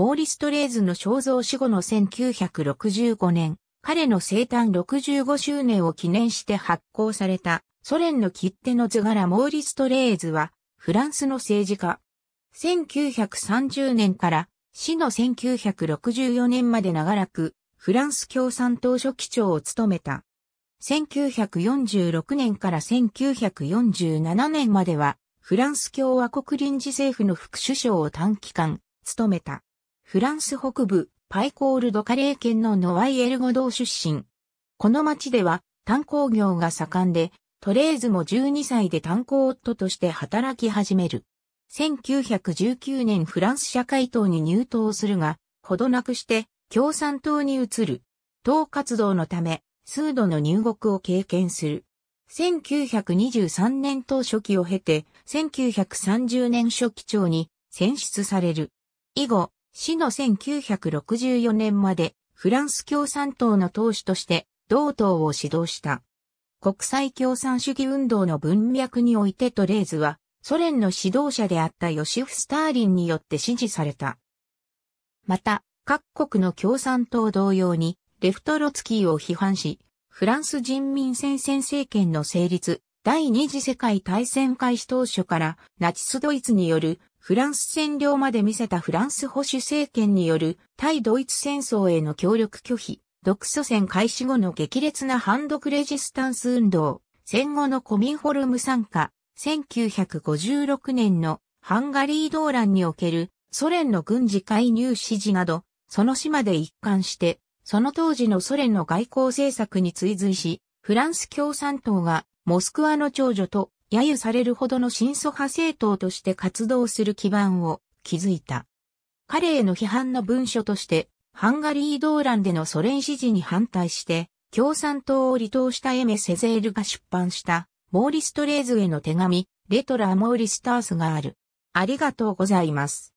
モーリス・トレーズの肖像死後の1965年、彼の生誕65周年を記念して発行されたソ連の切手の図柄モーリス・トレーズはフランスの政治家。1930年から死の1964年まで長らくフランス共産党書記長を務めた。1946年から1947年まではフランス共和国臨時政府の副首相を短期間務めた。フランス北部、パイコールドカレー県のノワイエルゴ道出身。この町では炭鉱業が盛んで、トレーズも12歳で炭鉱夫として働き始める。1919年フランス社会党に入党するが、ほどなくして共産党に移る。党活動のため、数度の入国を経験する。1923年当初期を経て、1930年初期長に選出される。以後、死の1964年までフランス共産党の党首として同党を指導した。国際共産主義運動の文脈においてトレーズはソ連の指導者であったヨシフ・スターリンによって支持された。また、各国の共産党同様に、レフトロツキーを批判し、フランス人民戦線政権の成立、第二次世界大戦開始当初からナチスドイツによるフランス占領まで見せたフランス保守政権による対ドイツ戦争への協力拒否、独ソ戦開始後の激烈な反独レジスタンス運動、戦後のコミンフォルム参加、1956年のハンガリー動乱におけるソ連の軍事介入指示など、その島で一貫して、その当時のソ連の外交政策に追随し、フランス共産党がモスクワの長女と揶揄されるほどの新祖派政党として活動する基盤を築いた。彼への批判の文書として、ハンガリー動乱でのソ連支持に反対して、共産党を離党したエメ・セゼールが出版した、モーリス・トレーズへの手紙、レトラ・モーリス・タースがある。ありがとうございます。